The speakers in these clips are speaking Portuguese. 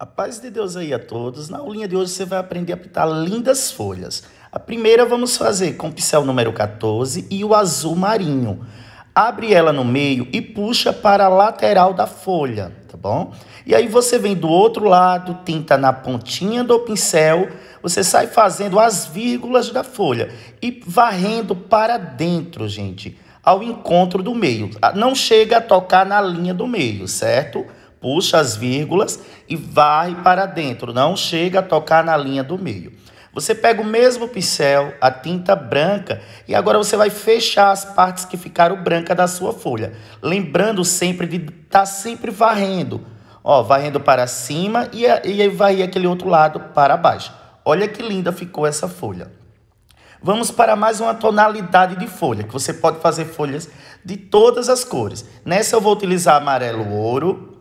A paz de Deus aí a todos. Na aulinha de hoje você vai aprender a pintar lindas folhas. A primeira vamos fazer com o pincel número 14 e o azul marinho. Abre ela no meio e puxa para a lateral da folha, tá bom? E aí você vem do outro lado, tinta na pontinha do pincel, você sai fazendo as vírgulas da folha e varrendo para dentro, gente, ao encontro do meio. Ah, não chega a tocar na linha do meio, certo? puxa as vírgulas e varre para dentro, não chega a tocar na linha do meio. Você pega o mesmo pincel, a tinta branca, e agora você vai fechar as partes que ficaram brancas da sua folha. Lembrando sempre de estar tá sempre varrendo. Ó, varrendo para cima e, e varrer aquele outro lado para baixo. Olha que linda ficou essa folha. Vamos para mais uma tonalidade de folha, que você pode fazer folhas de todas as cores. Nessa eu vou utilizar amarelo ouro,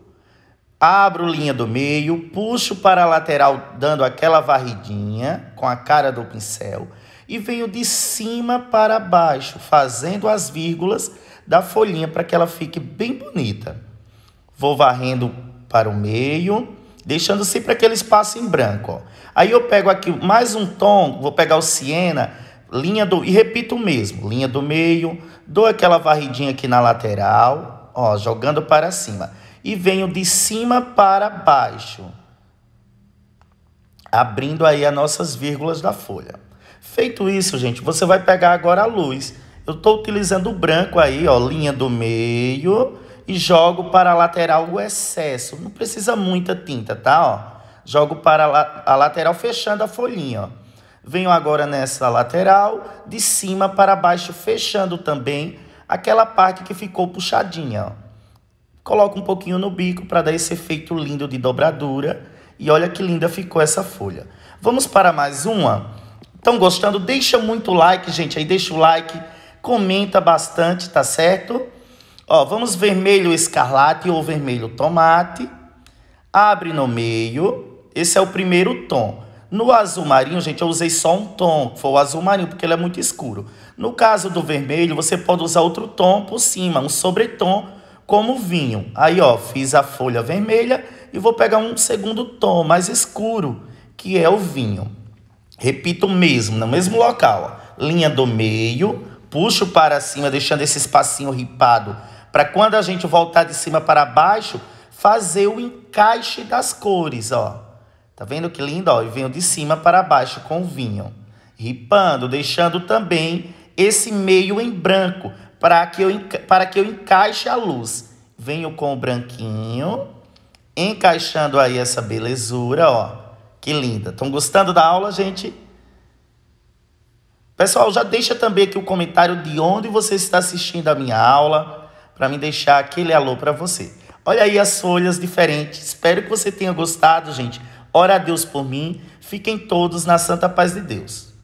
Abro linha do meio, puxo para a lateral, dando aquela varridinha com a cara do pincel, e venho de cima para baixo, fazendo as vírgulas da folhinha para que ela fique bem bonita. Vou varrendo para o meio, deixando sempre aquele espaço em branco. Ó. Aí eu pego aqui mais um tom, vou pegar o siena, linha do e repito o mesmo, linha do meio, dou aquela varridinha aqui na lateral, ó, jogando para cima e venho de cima para baixo, abrindo aí as nossas vírgulas da folha. Feito isso, gente, você vai pegar agora a luz. Eu estou utilizando o branco aí, ó, linha do meio e jogo para a lateral o excesso. Não precisa muita tinta, tá? Ó, jogo para a lateral fechando a folhinha, ó. Venho agora nessa lateral, de cima para baixo, fechando também aquela parte que ficou puxadinha, ó. Coloca um pouquinho no bico para dar esse efeito lindo de dobradura. E olha que linda ficou essa folha. Vamos para mais uma? Estão gostando? Deixa muito like, gente. Aí deixa o like, comenta bastante, tá certo? Ó, vamos vermelho escarlate ou vermelho tomate. Abre no meio. Esse é o primeiro tom. No azul marinho, gente, eu usei só um tom, que foi o azul marinho, porque ele é muito escuro. No caso do vermelho, você pode usar outro tom por cima, um sobretom, como vinho. Aí, ó, fiz a folha vermelha e vou pegar um segundo tom mais escuro, que é o vinho. Repito o mesmo, no mesmo local. Ó. Linha do meio, puxo para cima, deixando esse espacinho ripado, para quando a gente voltar de cima para baixo, fazer o encaixe das cores, ó. Tá vendo que lindo? Ó, e venho de cima para baixo com o vinho. Ripando, deixando também esse meio em branco, para que eu, para que eu encaixe a luz. Venho com o branquinho, encaixando aí essa belezura, ó. Que linda. Estão gostando da aula, gente? Pessoal, já deixa também aqui o um comentário de onde você está assistindo a minha aula, para me deixar aquele alô para você. Olha aí as folhas diferentes. Espero que você tenha gostado, gente. Ora a Deus por mim. Fiquem todos na santa paz de Deus.